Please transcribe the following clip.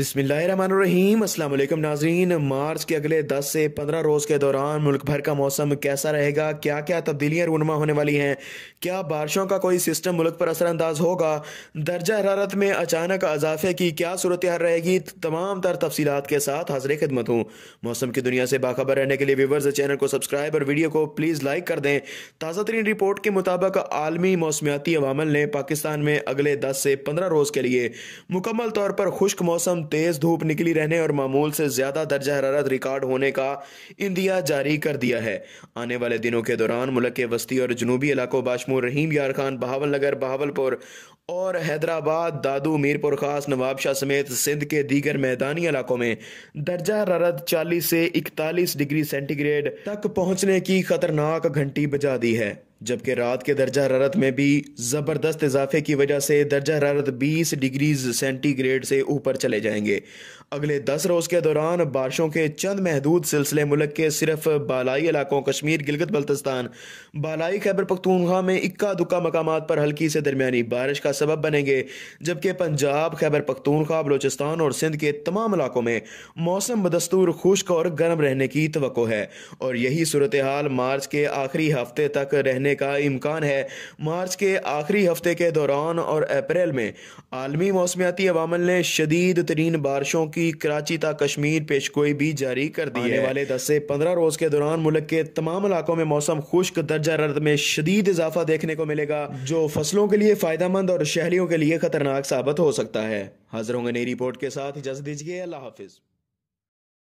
अस्सलाम वालेकुम नाजरीन मार्च के अगले 10 से 15 रोज़ के दौरान मुल्क भर का मौसम कैसा रहेगा क्या क्या तब्दीलियाँ रूनमा होने वाली हैं क्या बारिशों का कोई सिस्टम मुल्क पर असरअंदाज होगा दर्जा हरारत में अचानक अजाफे की क्या सूरत हाल रहेगी तमाम तर तफसीत के साथ हाजिर खिदमत हूँ मौसम की दुनिया से बाखबर रहने के लिए व्यूवर्स चैनल को सब्सक्राइब और वीडियो को प्लीज़ लाइक कर दें ताज़ा तरीन रिपोर्ट के मुताबिक आलमी मौसमियाती अवामल ने पाकिस्तान में अगले दस से पंद्रह रोज़ के लिए मुकम्मल तौर पर खुश्क मौसम तेज धूप निकली रहने और मामूल से ज्यादा दर्ज हरारत रिकॉर्ड होने का इंदिया जारी कर दिया है आने वाले दिनों के दौरान मुल्क के वस्ती और जनूबी इलाकों बाशमूर रहीम यार खान बहावल नगर बहावलपुर और हैदराबाद दादू मीरपुर खास नवाबशाह समेत सिंध के दीगर मैदानी इलाकों में दर्जा हरारत 40 से 41 डिग्री सेंटीग्रेड तक पहुंचने की खतरनाक घंटी बजा दी है जबकि रात के दर्जा हरारत में भी ज़बरदस्त इजाफे की वजह से दर्जा हरारत 20 डिग्रीज सेंटीग्रेड से ऊपर चले जाएंगे अगले 10 रोज़ के दौरान बारिशों के चंद महदूद सिलसिले मुल्क के सिर्फ बालाई इलाकों कश्मीर गिलगत बल्तिस्तान बालाई खैबर पख्तूनखा में इक्का दुक्का मकाम पर हल्की से दरमियानी बारिश का सबब बनेंगे जबकि पंजाब खैबर पख्तूनखा बलोचिस्तान और सिंध के तमाम इलाकों में मौसम बदस्तूर खुश्क और गर्म रहने की तो है और यही सूरत हाल मार्च के आखिरी हफ्ते तक रहने होने का इम्कान है मार्च के आखिरी हफ्ते के दौरान और अप्रैल में आलमी मौसमियाती अवामल ने शदीद तरीन बारिशों की कराची तक कश्मीर पेशगोई भी जारी कर दी है वाले दस से पंद्रह रोज के दौरान मुल्क के तमाम इलाकों में मौसम खुश्क दर्जा रद में शदीद इजाफा देखने को मिलेगा जो फसलों के लिए फ़ायदा और शहरियों के लिए खतरनाक साबित हो सकता है हाजिर होंगे नई रिपोर्ट के साथ इजाज़त दीजिए अल्लाह हाफिज़